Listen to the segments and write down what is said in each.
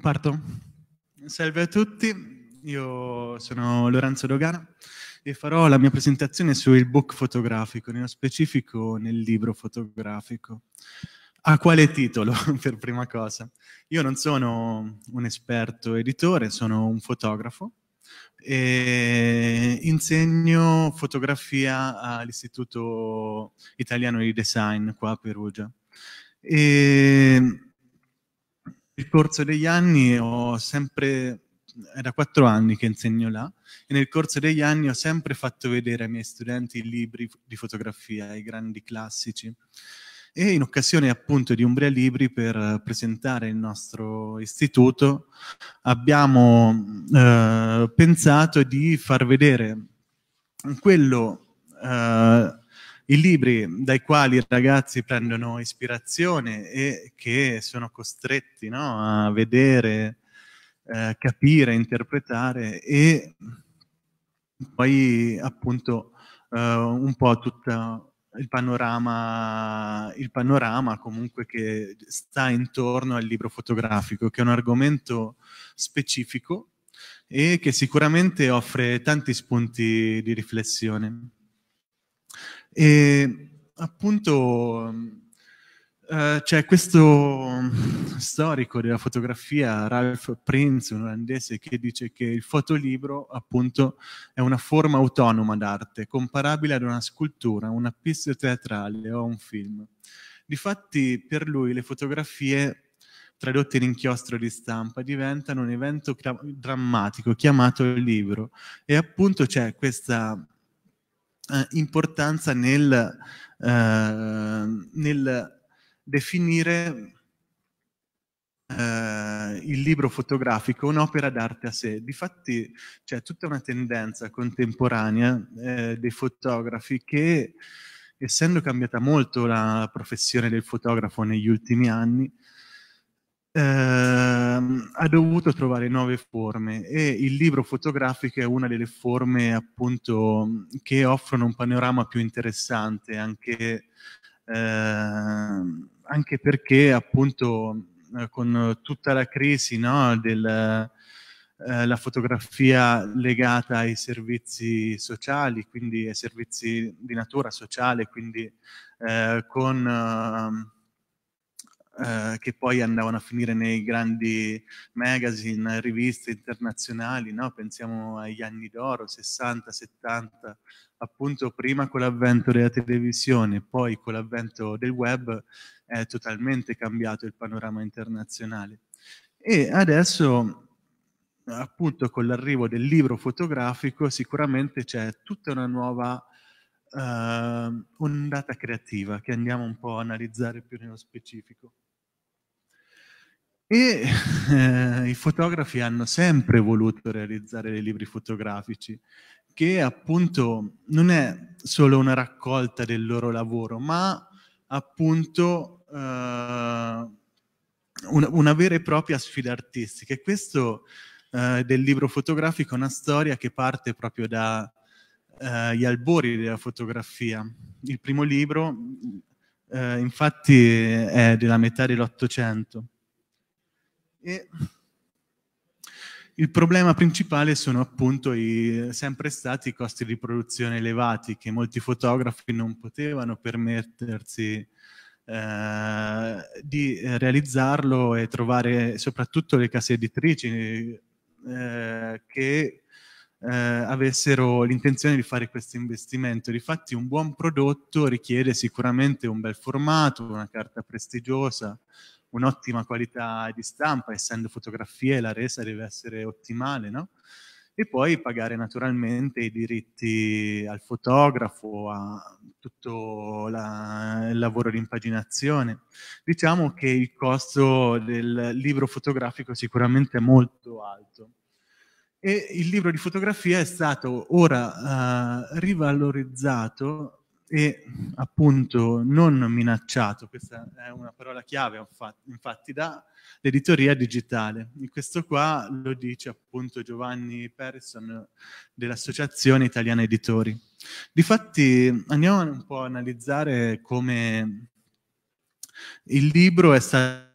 Parto. Salve a tutti, io sono Lorenzo Dogana e farò la mia presentazione sul book fotografico, nello specifico nel libro fotografico. A quale titolo, per prima cosa? Io non sono un esperto editore, sono un fotografo e insegno fotografia all'Istituto Italiano di Design qua a Perugia. E nel corso degli anni ho sempre, è quattro anni che insegno là, e nel corso degli anni ho sempre fatto vedere ai miei studenti i libri di fotografia, i grandi classici. E in occasione appunto di Umbria Libri per presentare il nostro istituto abbiamo eh, pensato di far vedere quello eh, i libri dai quali i ragazzi prendono ispirazione e che sono costretti no, a vedere, eh, capire, interpretare e poi appunto eh, un po' tutto il panorama, il panorama comunque che sta intorno al libro fotografico, che è un argomento specifico e che sicuramente offre tanti spunti di riflessione. E appunto eh, c'è questo storico della fotografia, Ralph Prince, un olandese, che dice che il fotolibro appunto è una forma autonoma d'arte, comparabile ad una scultura, una pista teatrale o un film. Difatti per lui le fotografie tradotte in inchiostro di stampa, diventano un evento drammatico chiamato libro. E appunto c'è questa eh, importanza nel, eh, nel definire Uh, il libro fotografico un'opera d'arte a sé. Difatti c'è tutta una tendenza contemporanea eh, dei fotografi che, essendo cambiata molto la professione del fotografo negli ultimi anni, Ehm, ha dovuto trovare nuove forme e il libro fotografico è una delle forme appunto che offrono un panorama più interessante anche, eh, anche perché appunto eh, con tutta la crisi no, della eh, fotografia legata ai servizi sociali, quindi ai servizi di natura sociale, quindi eh, con ehm, eh, che poi andavano a finire nei grandi magazine, riviste internazionali, no? pensiamo agli anni d'oro, 60, 70, appunto prima con l'avvento della televisione, poi con l'avvento del web è totalmente cambiato il panorama internazionale. E adesso appunto con l'arrivo del libro fotografico sicuramente c'è tutta una nuova Ehm, uh, ondata creativa che andiamo un po' a analizzare più nello specifico. E eh, i fotografi hanno sempre voluto realizzare dei libri fotografici, che appunto non è solo una raccolta del loro lavoro, ma appunto eh, una, una, vera e propria sfida artistica. E questo eh, del libro fotografico è una storia che parte proprio da, eh, gli albori della fotografia. Il primo libro, eh, infatti, è della metà dell'Ottocento. E il problema principale sono appunto i, sempre stati i costi di produzione elevati che molti fotografi non potevano permettersi eh, di realizzarlo e trovare soprattutto le case editrici eh, che eh, avessero l'intenzione di fare questo investimento. Difatti un buon prodotto richiede sicuramente un bel formato, una carta prestigiosa, un'ottima qualità di stampa, essendo fotografie la resa deve essere ottimale, no? E poi pagare naturalmente i diritti al fotografo, a tutto la, il lavoro di impaginazione. Diciamo che il costo del libro fotografico sicuramente è molto alto. E il libro di fotografia è stato ora uh, rivalorizzato e appunto non minacciato, questa è una parola chiave infatti dall'editoria digitale. In questo qua lo dice appunto Giovanni Persson dell'Associazione Italiana Editori. Difatti andiamo un po' a analizzare come il libro è stato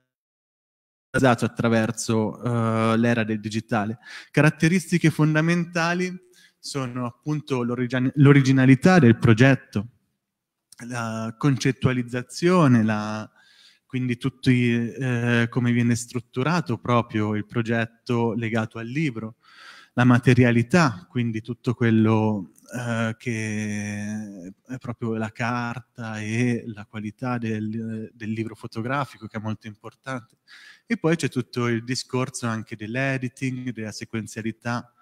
basato attraverso uh, l'era del digitale. Caratteristiche fondamentali sono appunto l'orig- l'originalità del progetto, la concettualizzazione, la, quindi tutto i, eh, come viene strutturato proprio il progetto legato al libro, la materialità, quindi tutto quello eh, che è proprio la carta e la qualità del, del libro fotografico che è molto importante e poi c'è tutto il discorso anche dell'editing, della sequenzialità,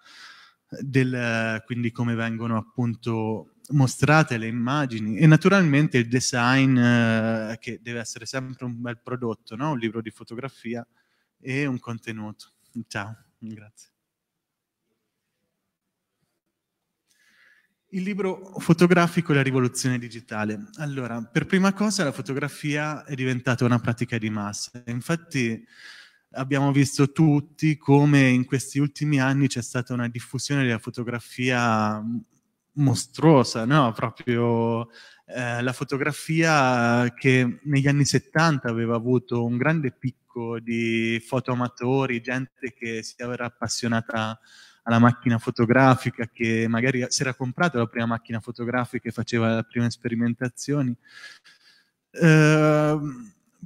del, quindi come vengono appunto mostrate le immagini e naturalmente il design eh, che deve essere sempre un bel prodotto, no? un libro di fotografia e un contenuto. Ciao, grazie. Il libro fotografico e la rivoluzione digitale. Allora, per prima cosa la fotografia è diventata una pratica di massa. Infatti abbiamo visto tutti come in questi ultimi anni c'è stata una diffusione della fotografia mm, mostruosa, no? Proprio eh, la fotografia che negli anni 70 aveva avuto un grande picco di fotoamatori, gente che si era appassionata a alla macchina fotografica che magari si era comprata la prima macchina fotografica e faceva le prime sperimentazioni. Eh,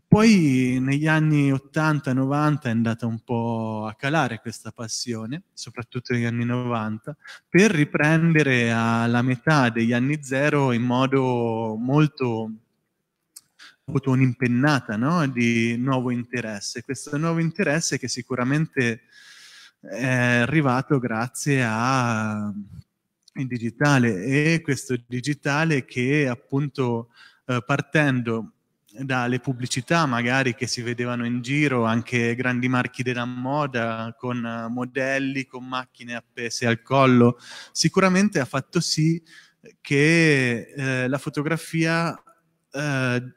poi negli anni 80-90 è andata un po' a calare questa passione, soprattutto negli anni 90, per riprendere alla metà degli anni zero in modo molto avuto un'impennata no? di nuovo interesse. Questo nuovo interesse che sicuramente è arrivato grazie a il digitale e questo digitale che appunto eh, partendo dalle pubblicità magari che si vedevano in giro anche grandi marchi della moda con eh, modelli, con macchine appese al collo, sicuramente ha fatto sì che eh, la fotografia eh,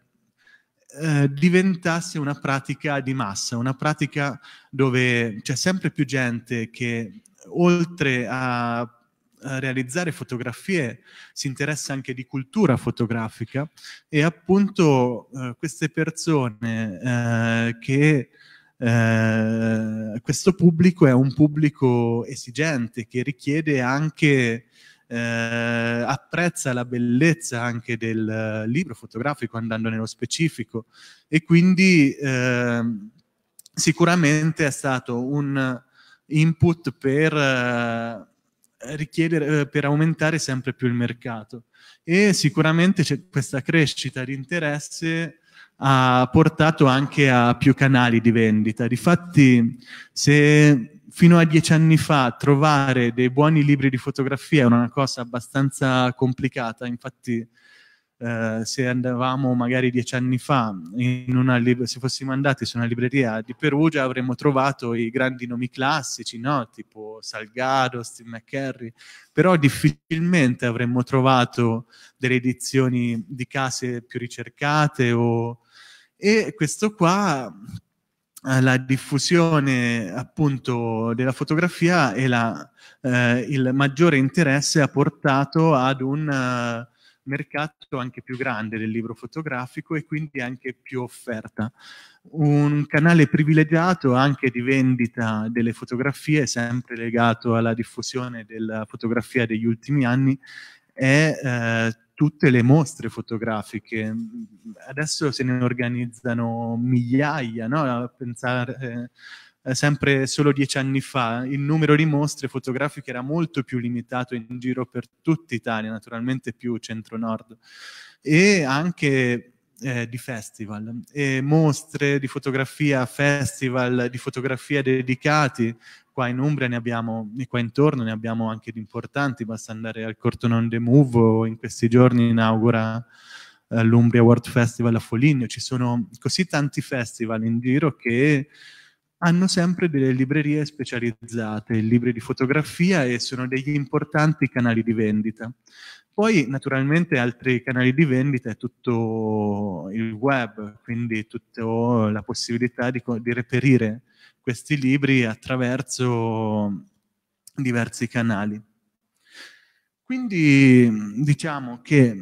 eh, diventasse una pratica di massa, una pratica dove c'è sempre più gente che oltre a, realizzare fotografie si interessa anche di cultura fotografica e appunto eh, queste persone eh, che eh, questo pubblico è un pubblico esigente che richiede anche eh, apprezza la bellezza anche del eh, libro fotografico andando nello specifico e quindi eh, sicuramente è stato un input per, eh, eh, per aumentare sempre più il mercato e sicuramente questa crescita di interesse ha portato anche a più canali di vendita. Difatti, se fino a dieci anni fa trovare dei buoni libri di fotografia era una cosa abbastanza complicata, infatti eh, se andavamo magari dieci anni fa, lib- se fossimo andati su una libreria di Perugia avremmo trovato i grandi nomi classici, no? tipo Salgado, Steve McCurry, però difficilmente avremmo trovato delle edizioni di case più ricercate o... e questo qua eh, la diffusione appunto della fotografia e la, eh, il maggiore interesse ha portato ad un uh, mercato anche più grande del libro fotografico e quindi anche più offerta. Un canale privilegiato anche di vendita delle fotografie, sempre legato alla diffusione della fotografia degli ultimi anni, è eh, tutte le mostre fotografiche. Adesso se ne organizzano migliaia, no? A pensare, eh, sempre solo dieci anni fa il numero di mostre fotografiche era molto più limitato in giro per tutta Italia, naturalmente più centro-nord, e anche eh, di festival, e mostre di fotografia, festival di fotografia dedicati, qua in Umbria ne abbiamo, e qua intorno ne abbiamo anche di importanti, basta andare al Cortone on the Move o in questi giorni inaugura eh, l'Umbria World Festival a Foligno, ci sono così tanti festival in giro che hanno sempre delle librerie specializzate, libri di fotografia e sono degli importanti canali di vendita. Poi naturalmente altri canali di vendita è tutto il web, quindi tutta la possibilità di, di reperire questi libri attraverso diversi canali. Quindi diciamo che eh,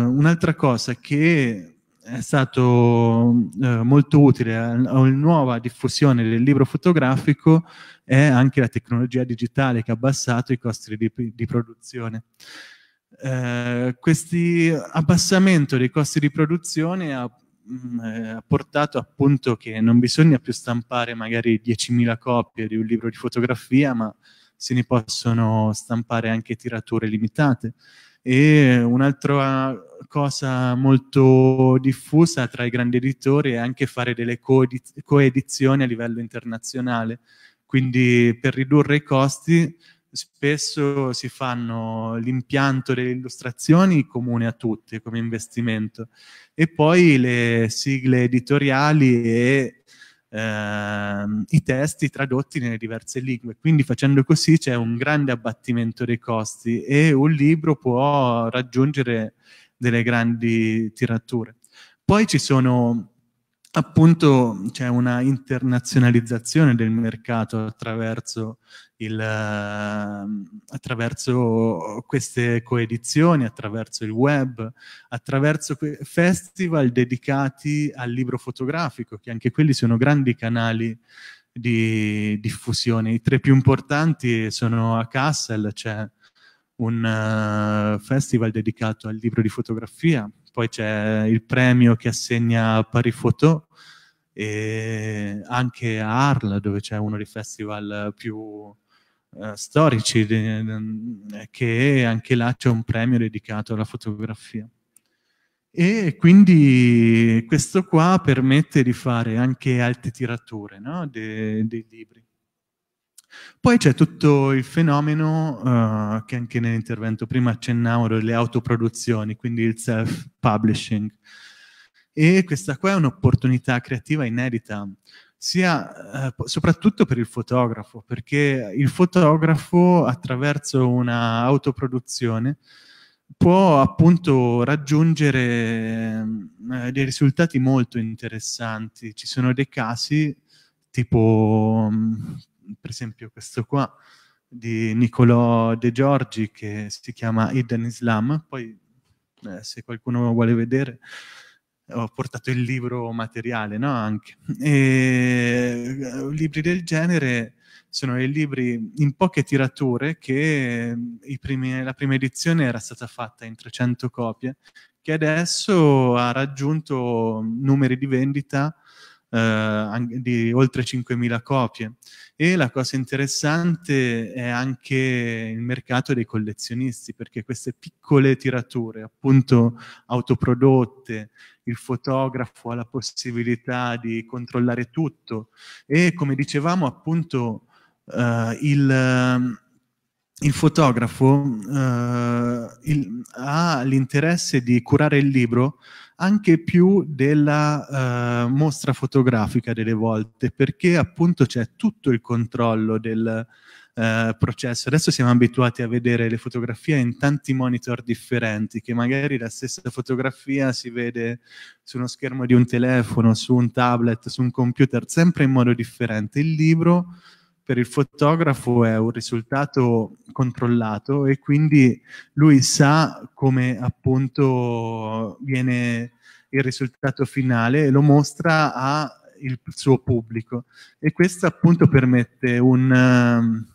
un'altra cosa che è stato eh, molto utile a una nuova diffusione del libro fotografico è anche la tecnologia digitale che ha abbassato i costi di, di produzione. Eh, questo abbassamento dei costi di produzione ha Mm, eh, ha portato appunto che non bisogna più stampare magari 10.000 copie di un libro di fotografia, ma se ne possono stampare anche tirature limitate. E un'altra cosa molto diffusa tra i grandi editori è anche fare delle coedizioni a livello internazionale. Quindi per ridurre i costi spesso si fanno l'impianto delle illustrazioni comune a tutti come investimento e poi le sigle editoriali e ehm, i testi tradotti nelle diverse lingue. Quindi facendo così c'è un grande abbattimento dei costi e un libro può raggiungere delle grandi tirature. Poi ci sono appunto c'è una internazionalizzazione del mercato attraverso, il, eh, attraverso, queste coedizioni, attraverso il web, attraverso festival dedicati al libro fotografico, che anche quelli sono grandi canali di diffusione. I tre più importanti sono a Kassel, c'è un eh, festival dedicato al libro di fotografia, poi c'è il premio che assegna Paris Photo e anche a Arles dove c'è uno dei festival più eh, storici che anche là c'è un premio dedicato alla fotografia e quindi questo qua permette di fare anche alte tirature no? dei, dei libri poi c'è tutto il fenomeno uh, che anche nell'intervento prima accennavo delle autoproduzioni, quindi il self-publishing. E questa qua è un'opportunità creativa inedita, sia, eh, soprattutto per il fotografo, perché il fotografo attraverso una autoproduzione può appunto raggiungere eh, dei risultati molto interessanti. Ci sono dei casi tipo mm, per esempio questo qua di Niccolò De Giorgi che si chiama Hidden Islam, poi eh, se qualcuno vuole vedere ho portato il libro materiale, no? Anche. E, eh, libri del genere sono dei libri in poche tirature che eh, primi, la prima edizione era stata fatta in 300 copie, che adesso ha raggiunto numeri di vendita eh, di oltre 5.000 copie e la cosa interessante è anche il mercato dei collezionisti, perché queste piccole tirature, appunto autoprodotte, il fotografo ha la possibilità di controllare tutto e come dicevamo appunto eh, il, ehm, il, fotografo eh, il, ha l'interesse di curare il libro anche più della uh, mostra fotografica delle volte, perché appunto c'è tutto il controllo del uh, processo. Adesso siamo abituati a vedere le fotografie in tanti monitor differenti, che magari la stessa fotografia si vede su uno schermo di un telefono, su un tablet, su un computer, sempre in modo differente. Il libro per il fotografo è un risultato controllato e quindi lui sa come appunto viene il risultato finale e lo mostra al suo pubblico. E questo appunto permette un, um,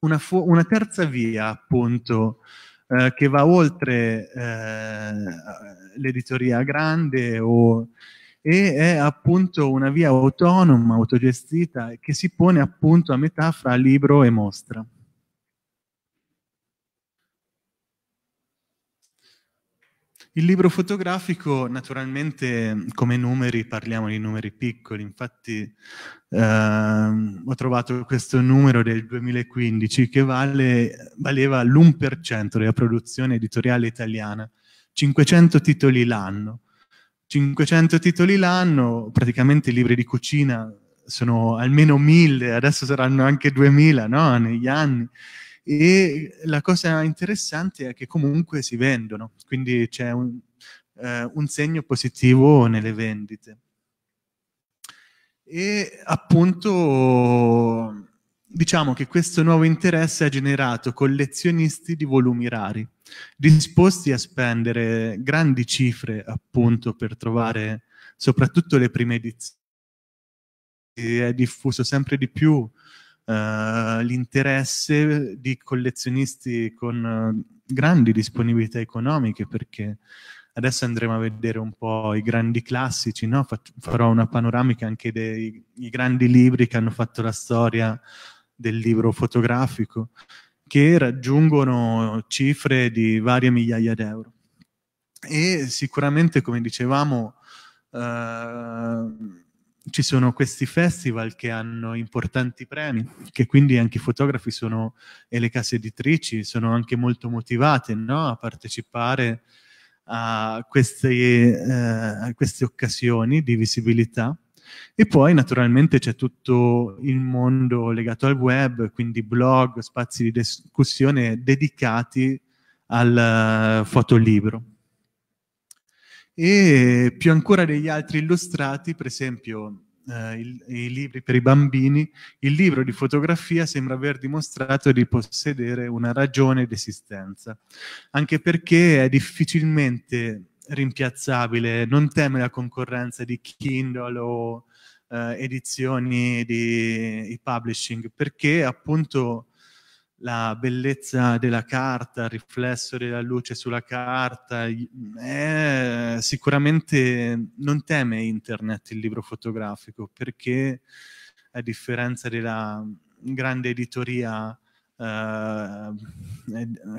una, una, terza via appunto eh, che va oltre eh, l'editoria grande o e è appunto una via autonoma, autogestita, che si pone appunto a metà fra libro e mostra. Il libro fotografico, naturalmente, come numeri, parliamo di numeri piccoli, infatti ehm, ho trovato questo numero del 2015 che vale, valeva l'1% della produzione editoriale italiana, 500 titoli l'anno, 500 titoli l'anno, praticamente i libri di cucina sono almeno 1000, adesso saranno anche 2000 no? negli anni. E la cosa interessante è che comunque si vendono, quindi c'è un, eh, un segno positivo nelle vendite. E appunto diciamo che questo nuovo interesse ha generato collezionisti di volumi rari disposti a spendere grandi cifre appunto per trovare soprattutto le prime edizioni. Si È diffuso sempre di più uh, l'interesse di collezionisti con uh, grandi disponibilità economiche perché adesso andremo a vedere un po' i grandi classici, no? farò una panoramica anche dei grandi libri che hanno fatto la storia del libro fotografico che raggiungono cifre di varie migliaia di euro. E sicuramente, come dicevamo, eh, ci sono questi festival che hanno importanti premi, che quindi anche i fotografi sono, e le case editrici sono anche molto motivate no? a partecipare a queste, eh, a queste occasioni di visibilità e poi naturalmente c'è tutto il mondo legato al web, quindi blog, spazi di discussione dedicati al uh, fotolibro. E più ancora degli altri illustrati, per esempio Uh, il, i libri per i bambini, il libro di fotografia sembra aver dimostrato di possedere una ragione d'esistenza, anche perché è difficilmente rimpiazzabile, non teme la concorrenza di Kindle o eh, edizioni di, di publishing, perché appunto la bellezza della carta, il riflesso della luce sulla carta, è, eh, sicuramente non teme internet il libro fotografico, perché a differenza della grande editoria Uh,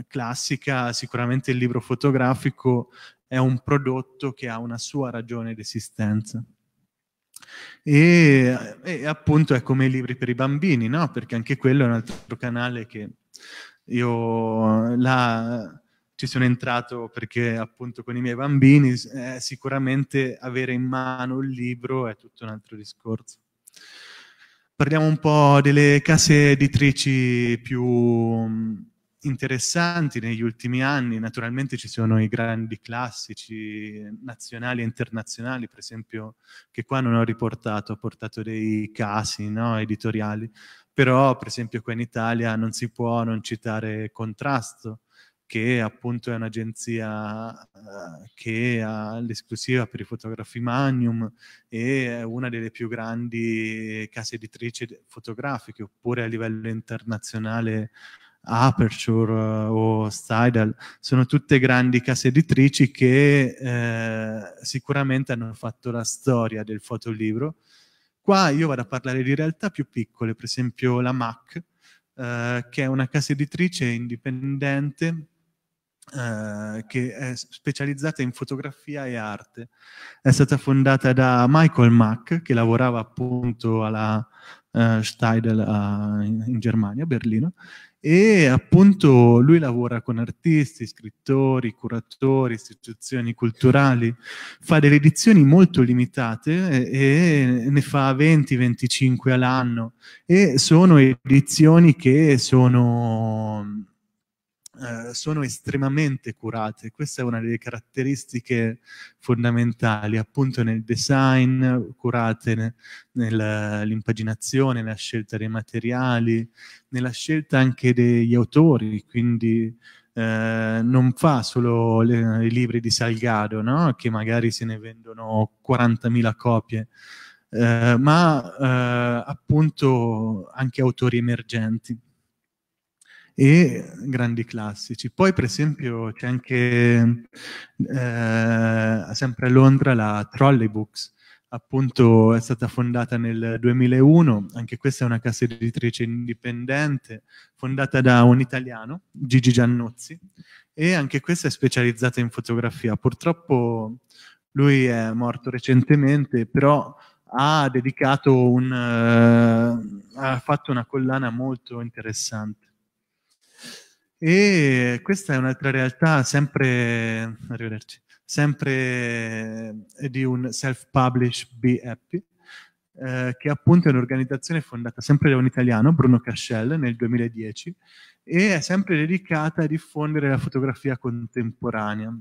classica, sicuramente il libro fotografico è un prodotto che ha una sua ragione di esistenza. E, e, appunto è come i libri per i bambini, no? Perché anche quello è un altro canale che io là ci sono entrato perché appunto con i miei bambini eh, sicuramente avere in mano il libro è tutto un altro discorso. Parliamo un po' delle case editrici più interessanti negli ultimi anni, naturalmente ci sono i grandi classici nazionali e internazionali, per esempio, che qua non ho riportato, ho portato dei casi no, editoriali, però per esempio qua in Italia non si può non citare Contrasto, che appunto è un'agenzia eh, che ha l'esclusiva per i fotografi Magnum e è una delle più grandi case editrici fotografiche, oppure a livello internazionale Aperture eh, o Stidal, sono tutte grandi case editrici che eh, sicuramente hanno fatto la storia del fotolibro. Qua io vado a parlare di realtà più piccole, per esempio la MAC, eh, che è una casa editrice indipendente eh, che è specializzata in fotografia e arte. È stata fondata da Michael Mack, che lavorava appunto alla uh, eh, Steidel eh, in, in Germania, a Berlino, e appunto lui lavora con artisti, scrittori, curatori, istituzioni culturali, fa delle edizioni molto limitate e ne fa 20-25 all'anno e sono edizioni che sono eh, sono estremamente curate. Questa è una delle caratteristiche fondamentali, appunto nel design, curate ne, nell'impaginazione, nella scelta dei materiali, nella scelta anche degli autori, quindi eh, non fa solo le, i libri di Salgado, no? che magari se ne vendono 40.000 copie, eh, ma eh, appunto anche autori emergenti e grandi classici. Poi, per esempio, c'è anche eh, sempre a Londra la Trolley Books, appunto è stata fondata nel 2001, anche questa è una casa editrice indipendente, fondata da un italiano, Gigi Giannozzi, e anche questa è specializzata in fotografia. Purtroppo lui è morto recentemente, però ha dedicato un, uh, ha fatto una collana molto interessante. E questa è un'altra realtà sempre, sempre eh, di un self-publish Be Happy, eh, che appunto è un'organizzazione fondata sempre da un italiano, Bruno Cascell, nel 2010, e è sempre dedicata a diffondere la fotografia contemporanea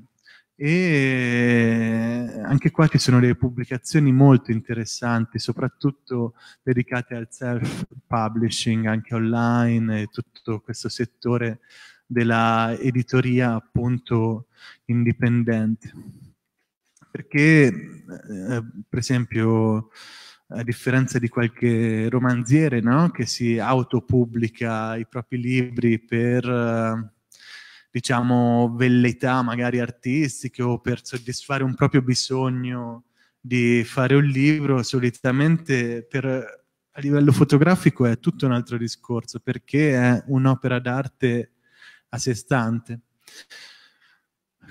e eh, anche qua ci sono delle pubblicazioni molto interessanti, soprattutto dedicate al self-publishing, anche online, e tutto questo settore della editoria appunto indipendente. Perché, eh, per esempio, a differenza di qualche romanziere no? che si autopubblica i propri libri per eh, diciamo, velleità magari artistiche o per soddisfare un proprio bisogno di fare un libro, solitamente per, a livello fotografico è tutto un altro discorso, perché è un'opera d'arte a sé stante.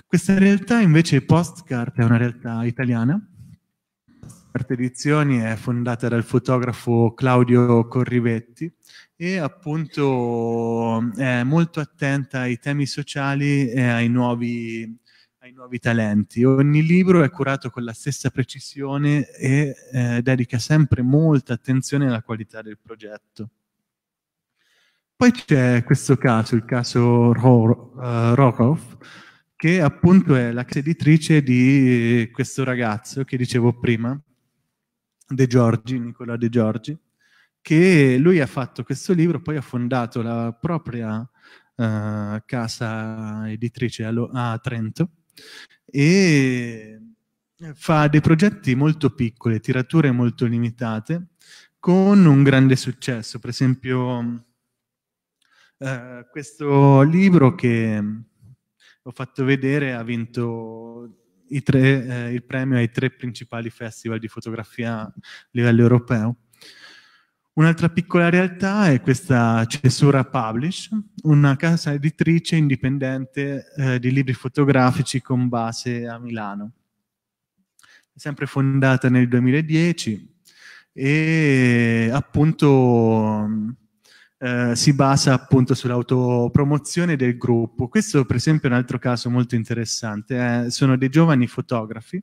Questa realtà invece, Postcard, è una realtà italiana, Perpedizioni è fondata dal fotografo Claudio Corrivetti e appunto è molto attenta ai temi sociali e ai nuovi, ai nuovi talenti. Ogni libro è curato con la stessa precisione e eh, dedica sempre molta attenzione alla qualità del progetto. Poi c'è questo caso, il caso Roroff, eh, che appunto è la casa editrice di questo ragazzo che dicevo prima, De Giorgi, Nicola De Giorgi, che lui ha fatto questo libro, poi ha fondato la propria uh, casa editrice a, Lo- a Trento e fa dei progetti molto piccoli, tirature molto limitate, con un grande successo. Per esempio, eh, questo libro che ho fatto vedere ha vinto tre, eh, il premio ai tre principali festival di fotografia a livello europeo. Un'altra piccola realtà è questa Cesura Publish, una casa editrice indipendente eh, di libri fotografici con base a Milano. È sempre fondata nel 2010 e appunto eh, si basa appunto sull'autopromozione del gruppo. Questo per esempio è un altro caso molto interessante, eh, sono dei giovani fotografi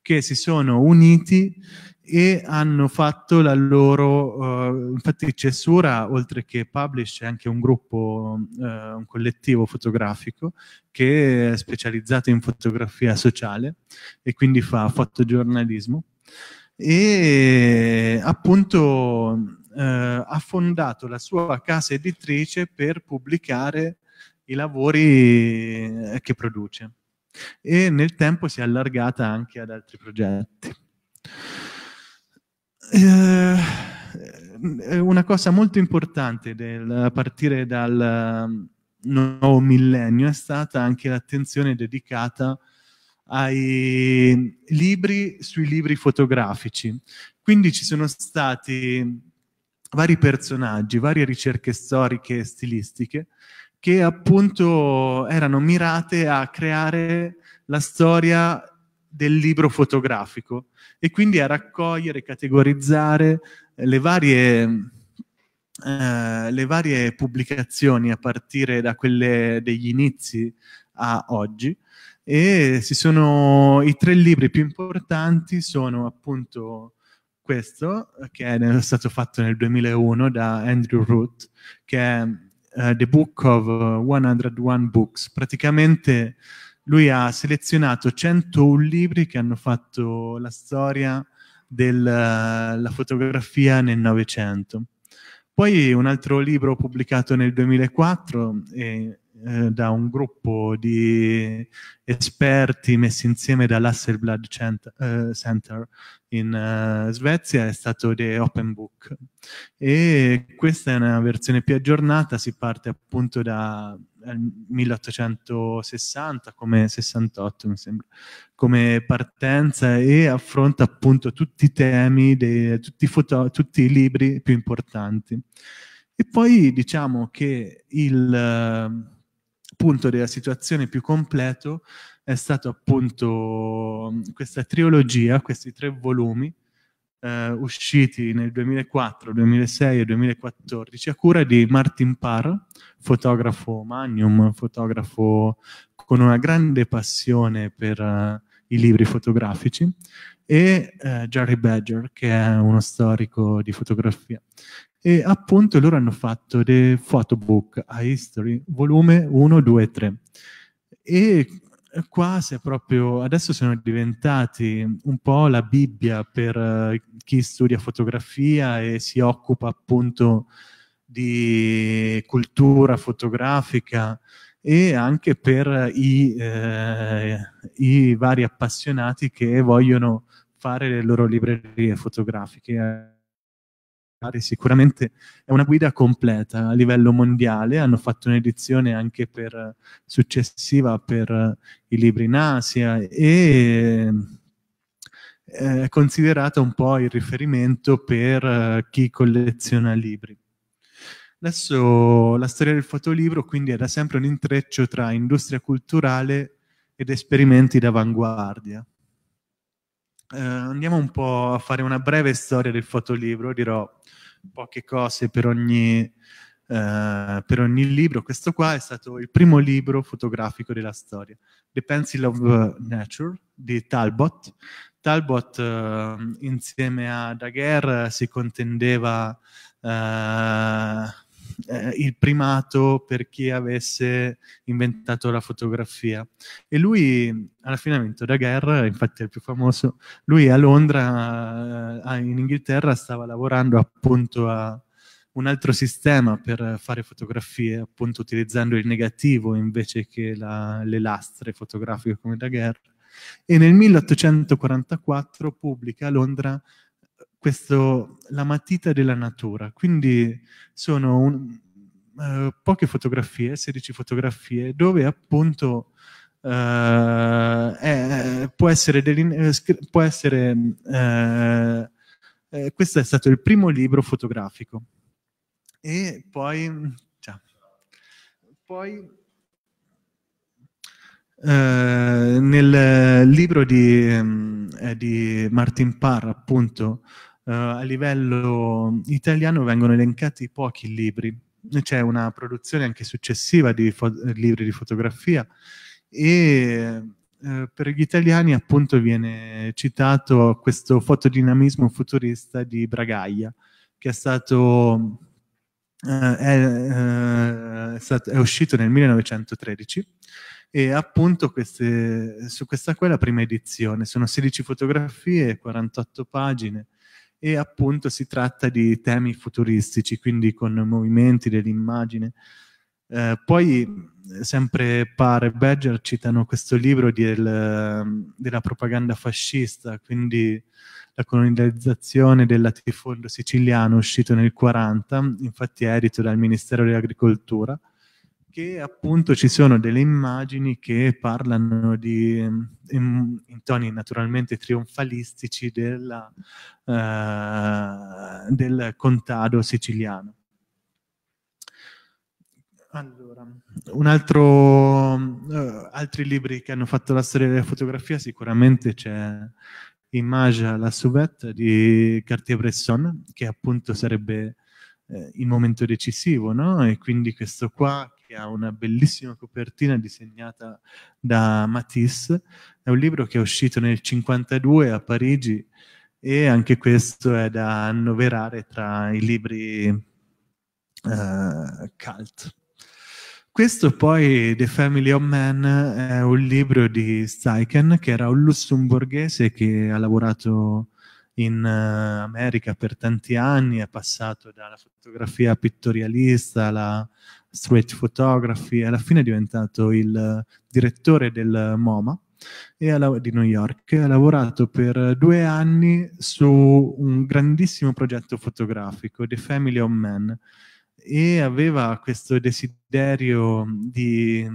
che si sono uniti e hanno fatto la loro, eh, infatti Cesura, oltre che Publish, è anche un gruppo, eh, un collettivo fotografico che è specializzato in fotografia sociale e quindi fa fotogiornalismo. E appunto eh, ha fondato la sua casa editrice per pubblicare i lavori eh, che produce e nel tempo si è allargata anche ad altri progetti. Eh, eh una cosa molto importante a partire dal mm, nuovo millennio è stata anche l'attenzione dedicata ai libri sui libri fotografici. Quindi ci sono stati vari personaggi, varie ricerche storiche e stilistiche che appunto erano mirate a creare la storia del libro fotografico e quindi a raccogliere, categorizzare eh, le varie, eh, le varie pubblicazioni a partire da quelle degli inizi a oggi e sono, i tre libri più importanti sono appunto questo, che è stato fatto nel 2001 da Andrew Root, che è uh, The Book of 101 Books. Praticamente lui ha selezionato 101 libri che hanno fatto la storia della eh, fotografia nel Novecento. Poi un altro libro pubblicato nel 2004 eh, eh, da un gruppo di esperti messi insieme dall'Hasselblad eh, Center in uh, Svezia è stato The Open Book e questa è una versione più aggiornata, si parte appunto da 1860 eh, come 68 mi sembra come partenza e affronta appunto tutti i temi dei, tutti, foto, tutti i libri più importanti e poi diciamo che il eh, punto della situazione più completo è stato appunto mm, questa trilogia, questi tre volumi eh, usciti nel 2004, 2006 e 2014 a cura di Martin Parr, fotografo magnum, fotografo con una grande passione per uh, i libri fotografici, e uh, Jerry Badger, che è uno storico di fotografia. E appunto loro hanno fatto The Photobook a History, volume 1, 2 e 3. E quasi è proprio, adesso sono diventati un po' la Bibbia per eh, chi studia fotografia e si occupa appunto di cultura fotografica e anche per i, eh, i vari appassionati che vogliono fare le loro librerie fotografiche sicuramente è una guida completa a livello mondiale, hanno fatto un'edizione anche per, successiva per i libri in Asia e eh, è considerata un po' il riferimento per eh, chi colleziona libri. Adesso la storia del fotolibro quindi è da sempre un intreccio tra industria culturale ed esperimenti d'avanguardia eh, andiamo un po' a fare una breve storia del fotolibro, dirò poche cose per ogni, eh, per ogni libro. Questo qua è stato il primo libro fotografico della storia, The Pencil of eh, Nature di Talbot. Talbot eh, insieme a Daguerre eh, si contendeva eh, eh, il primato per chi avesse inventato la fotografia. E lui, alla fine ha vinto Daguerre, infatti è il più famoso, lui a Londra, eh, in Inghilterra, stava lavorando appunto a un altro sistema per fare fotografie, appunto utilizzando il negativo invece che la, le lastre fotografiche come Daguerre. E nel 1844 pubblica a Londra questo, la matita della natura. Quindi sono un, uh, poche fotografie, 16 fotografie, dove appunto uh, è, può essere, deline- eh, può essere uh, eh, questo è stato il primo libro fotografico. E poi, cioè, poi nel libro di, di Martin Parr, appunto, Uh, a livello italiano vengono elencati pochi libri, c'è una produzione anche successiva di libri di fotografia e uh, per gli italiani appunto viene citato questo fotodinamismo futurista di Bragaglia che è stato, uh, è, è, stato è uscito nel 1913 e appunto queste, su questa qua è la prima edizione, sono 16 fotografie, 48 pagine, e appunto si tratta di temi futuristici, quindi con movimenti dell'immagine. Eh, poi sempre Pare e Badger citano questo libro del, della propaganda fascista, quindi la colonializzazione del latifondo siciliano uscito nel 1940, infatti è edito dal Ministero dell'Agricoltura, che appunto ci sono delle immagini che parlano di, ehm, in, in toni naturalmente trionfalistici della, uh, del contado siciliano. Allora, un altro, uh, altri libri che hanno fatto la storia della fotografia sicuramente c'è Image la Souvette di Cartier-Bresson, che appunto sarebbe eh, il momento decisivo, no? E quindi questo qua che ha una bellissima copertina disegnata da Matisse. È un libro che è uscito nel 1952 a Parigi e anche questo è da annoverare tra i libri eh, cult. Questo poi, The Family of Man, è un libro di Steichen, che era un lussemburghese che ha lavorato in uh, America per tanti anni, è passato dalla fotografia pittorialista alla street photography, alla fine è diventato il eh, direttore del MoMA alla, di New York e ha lavorato per due anni su un grandissimo progetto fotografico, The Family of Men, e aveva questo desiderio di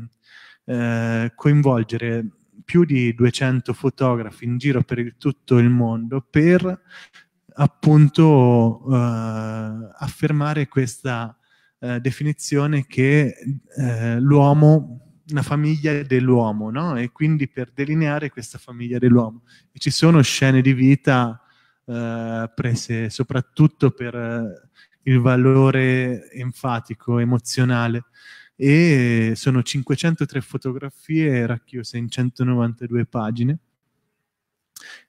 eh, coinvolgere più di 200 fotografi in giro per il, tutto il mondo per appunto eh, affermare questa eh, definizione che eh, l'uomo, una famiglia dell'uomo, no? E quindi per delineare questa famiglia dell'uomo. E ci sono scene di vita eh, prese soprattutto per eh, il valore enfatico, emozionale e sono 503 fotografie racchiuse in 192 pagine.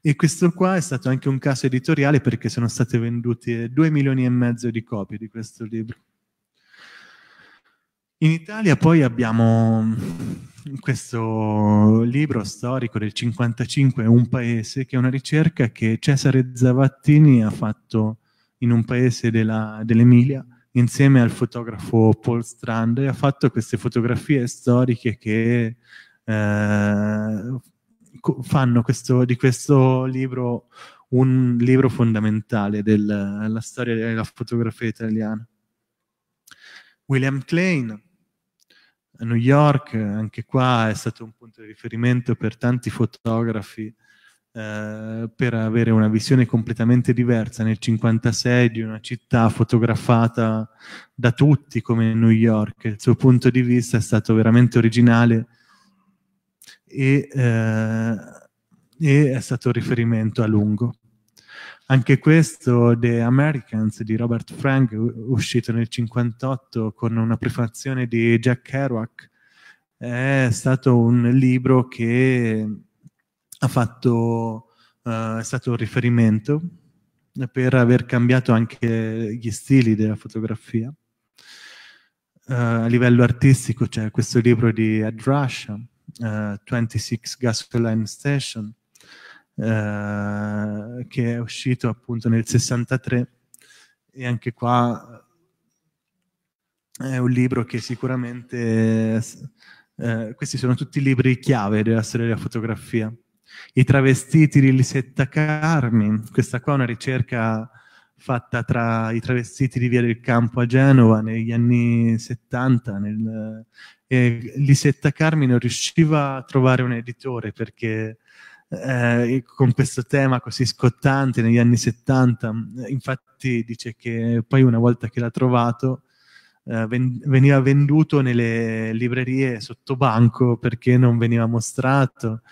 E questo qua è stato anche un caso editoriale perché sono state vendute 2 milioni e mezzo di copie di questo libro. In Italia poi abbiamo questo libro storico del 55, Un paese, che è una ricerca che Cesare Zavattini ha fatto in un paese dell'Emilia insieme al fotografo Paul Strand e ha fatto queste fotografie storiche che eh, fanno questo, di questo libro un libro fondamentale della storia della fotografia italiana. William Klein, a New York, anche qua è stato un punto di riferimento per tanti fotografi eh, per avere una visione completamente diversa nel 1956 di una città fotografata da tutti come New York. Il suo punto di vista è stato veramente originale e, eh, e è stato riferimento a lungo. Anche questo, The Americans di Robert Frank, uscito nel 58 con una prefazione di Jack Kerouac, è stato un libro che ha fatto, uh, è stato un riferimento per aver cambiato anche gli stili della fotografia. Uh, a livello artistico c'è questo libro di Ed Rush, uh, 26 Gasoline Station, eh, che è uscito appunto nel 63 e anche qua eh, è un libro che sicuramente, eh, questi sono tutti libri chiave della storia della fotografia. I travestiti di Lisetta Carmi, questa qua è una ricerca fatta tra i travestiti di Via del Campo a Genova negli anni 70. Nel, eh, Lisetta Carmi non riusciva a trovare un editore perché eh, con questo tema così scottante negli anni 70. Eh, infatti dice che poi una volta che l'ha trovato eh, ven- veniva venduto nelle librerie sotto banco perché non veniva mostrato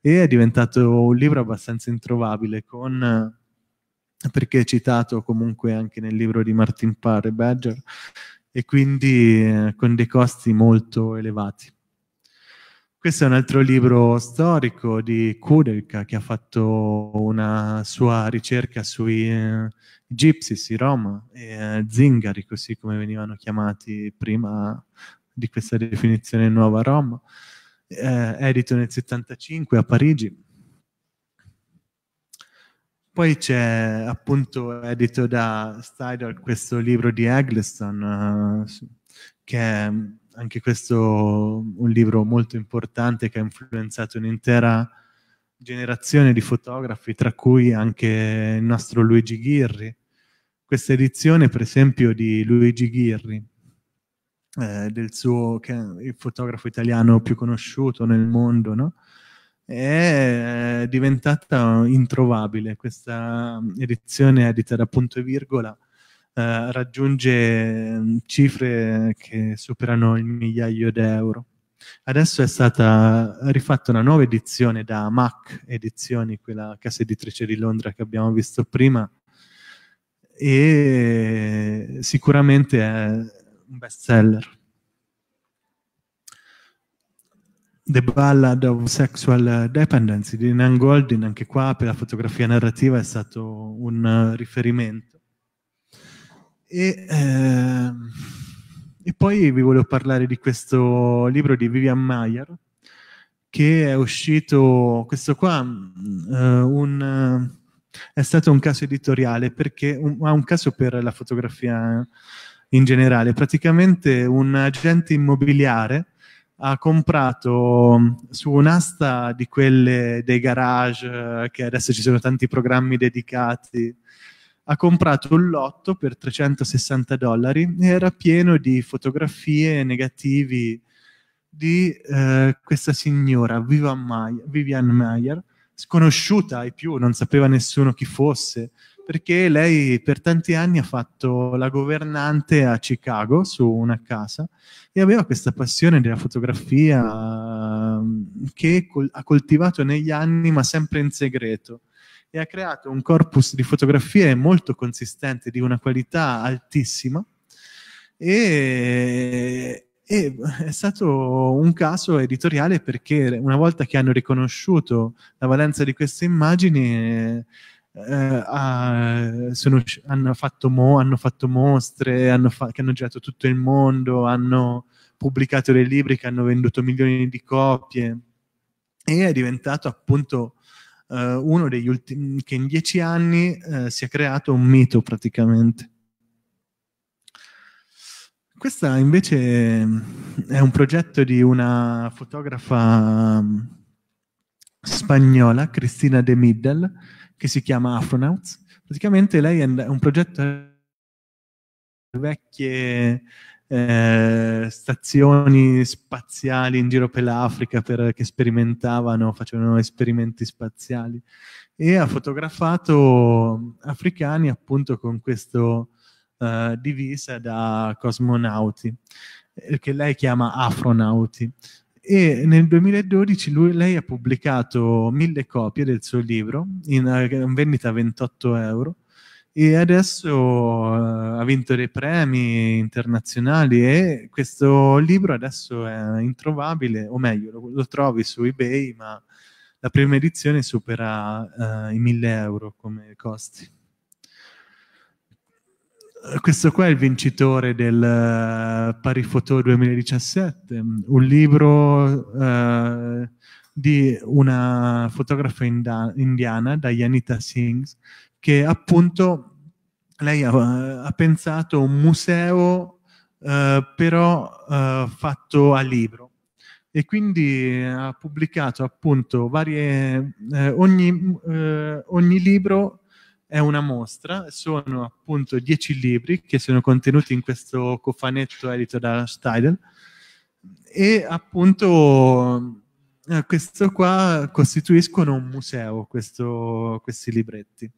e è diventato un libro abbastanza introvabile con eh, perché è citato comunque anche nel libro di Martin Parr e Badger e quindi eh, con dei costi molto elevati. Questo è un altro libro storico di Kudelka che ha fatto una sua ricerca sui eh, gypsies, i Rom, eh, zingari, così come venivano chiamati prima di questa definizione nuova Rom, eh, edito nel 75 a Parigi. Poi c'è appunto edito da Steidel questo libro di Eggleston, eh, che è anche questo un libro molto importante che ha influenzato un'intera generazione di fotografi, tra cui anche il nostro Luigi Ghirri. Questa edizione, per esempio, di Luigi Ghirri, eh, del suo, che è il fotografo italiano più conosciuto nel mondo, no? è eh, diventata introvabile. Questa mm, edizione è edita da punto e virgola eh, raggiunge mm, cifre che superano il migliaio di euro. Adesso è stata rifatta una nuova edizione da MAC Edizioni, quella casa editrice di Londra che abbiamo visto prima, e sicuramente è un best seller. The Ballad of Sexual Dependency di Nan Goldin, anche qua per la fotografia narrativa è stato un riferimento. E, eh, e poi vi volevo parlare di questo libro di Vivian Mayer, che è uscito, questo qua, mm, eh, un, eh, è stato un caso editoriale, perché un, un caso per la fotografia in generale. Praticamente un agente immobiliare ha comprato mm, su un'asta di quelle dei garage, eh, che adesso ci sono tanti programmi dedicati ha comprato un lotto per 360 dollari e era pieno di fotografie negativi di eh, questa signora Mayer, Vivian Mayer, sconosciuta ai più, non sapeva nessuno chi fosse, perché lei per tanti anni ha fatto la governante a Chicago su una casa e aveva questa passione della fotografia mm, che col- ha coltivato negli anni ma sempre in segreto e ha creato un corpus di fotografie molto consistente, di una qualità altissima. E, e è stato un caso editoriale perché una volta che hanno riconosciuto la valenza di queste immagini, eh, ha, sono, hanno, fatto mo, hanno, fatto mostre hanno fa, che hanno girato tutto il mondo, hanno pubblicato dei libri che hanno venduto milioni di copie e è diventato appunto eh, uno degli ultimi, che in dieci anni eh, si è creato un mito praticamente. Questo invece è un progetto di una fotografa mm, spagnola, Cristina De Middle, che si chiama Afronauts. Praticamente lei è un progetto vecchie eh, stazioni spaziali in giro per l'Africa per, che sperimentavano, facevano esperimenti spaziali e ha fotografato africani appunto con questo eh, divisa da cosmonauti eh, che lei chiama afronauti e nel 2012 lui, lei ha pubblicato mille copie del suo libro in, eh, in vendita a 28 euro e adesso eh, ha vinto dei premi internazionali e questo libro adesso è introvabile, o meglio lo, lo trovi su eBay, ma la prima edizione supera uh, i 1000 euro come costi. Questo qua è il vincitore del uh, Parifoto 2017, un libro uh, di una fotografa indiana, Dayanita Singh, che appunto lei ha, ha pensato un museo eh, però eh, fatto a libro e quindi ha pubblicato appunto varie, eh, ogni, eh, ogni libro è una mostra, sono appunto dieci libri che sono contenuti in questo cofanetto edito da Steidel e appunto eh, questo qua costituiscono un museo, questo, questi libretti.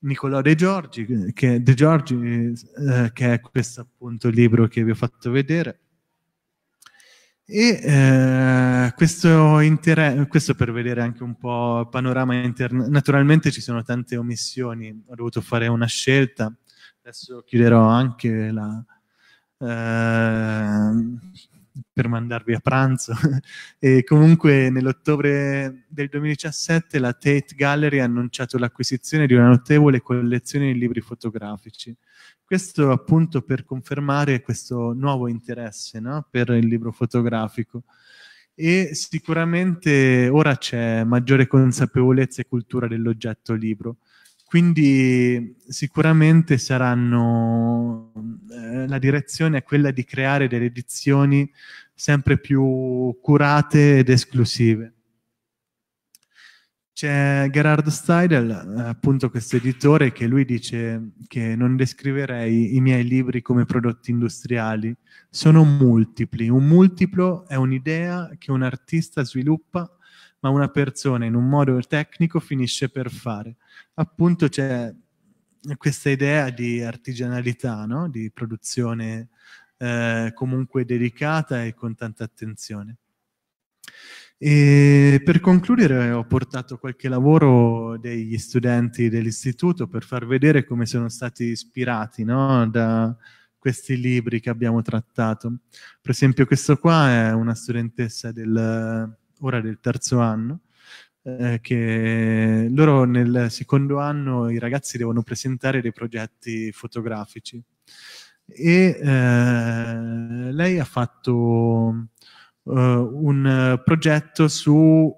Nicolò De Giorgi, eh, che, De Giorgi eh, eh, che, è questo appunto il libro che vi ho fatto vedere. E eh, questo, inter- questo, per vedere anche un po' il panorama interno. Naturalmente ci sono tante omissioni, ho dovuto fare una scelta. Adesso chiuderò anche la, eh, per mandarvi a pranzo. e comunque nell'ottobre del 2017 la Tate Gallery ha annunciato l'acquisizione di una notevole collezione di libri fotografici. Questo appunto per confermare questo nuovo interesse no? per il libro fotografico. E sicuramente ora c'è maggiore consapevolezza e cultura dell'oggetto libro quindi sicuramente saranno, eh, la direzione è quella di creare delle edizioni sempre più curate ed esclusive. C'è Gerard Steidel, appunto questo editore, che lui dice che non descriverei i miei libri come prodotti industriali, sono multipli. Un multiplo è un'idea che un artista sviluppa ma una persona in un modo tecnico finisce per fare. Appunto c'è questa idea di artigianalità, no? di produzione eh, comunque dedicata e con tanta attenzione. E per concludere ho portato qualche lavoro degli studenti dell'istituto per far vedere come sono stati ispirati no? da questi libri che abbiamo trattato. Per esempio questo qua è una studentessa del, ora del terzo anno, eh, che loro nel secondo anno i ragazzi devono presentare dei progetti fotografici. E eh, lei ha fatto eh, un progetto su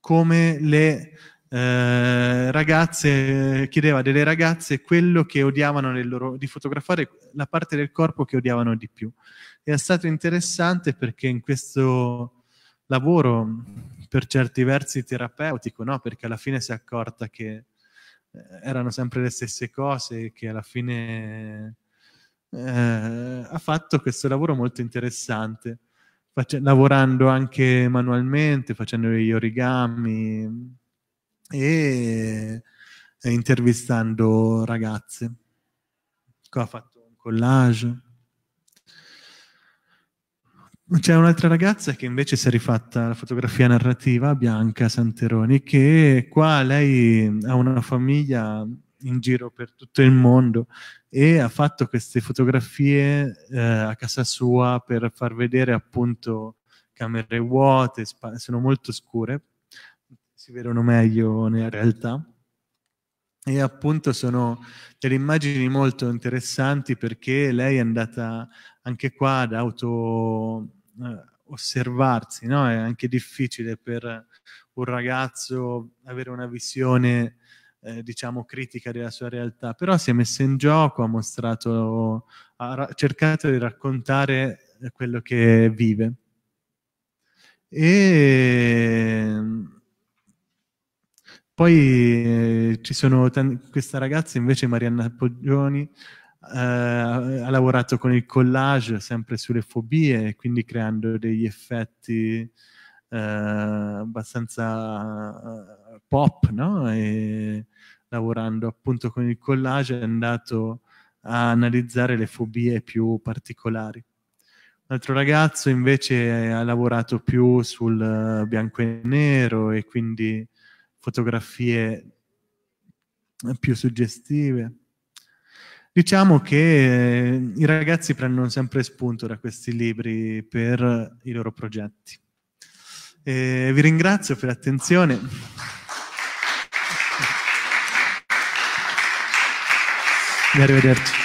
come le eh, ragazze, chiedeva delle ragazze quello che odiavano loro, di fotografare, la parte del corpo che odiavano di più. E è stato interessante perché in questo lavoro mm, per certi versi terapeutico, no? perché alla fine si è accorta che eh, erano sempre le stesse cose, che alla fine eh, ha fatto questo lavoro molto interessante, face- lavorando anche manualmente, facendo gli origami mm, e, e intervistando ragazze. Ha fatto un collage. C'è un'altra ragazza che invece si è rifatta la fotografia narrativa, Bianca Santeroni, che qua lei ha una famiglia in giro per tutto il mondo e ha fatto queste fotografie eh, a casa sua per far vedere appunto camere vuote, spa- sono molto scure, si vedono meglio nella realtà. E appunto sono delle immagini molto interessanti perché lei è andata anche qua ad auto eh, osservarsi, no? È anche difficile per un ragazzo avere una visione eh, diciamo critica della sua realtà, però si è messo in gioco, ha mostrato, ha ra- cercato di raccontare eh, quello che vive. E poi eh, ci sono t- questa ragazza invece, Marianna Poggioni, eh, ha lavorato con il collage sempre sulle fobie, quindi creando degli effetti eh, abbastanza eh, pop, no? E lavorando appunto con il collage è andato a analizzare le fobie più particolari. Un altro ragazzo invece ha lavorato più sul eh, bianco e nero e quindi fotografie più suggestive. Diciamo che eh, i ragazzi prendono sempre spunto da questi libri per i loro progetti. Eh, vi ringrazio per l'attenzione. Arrivederci.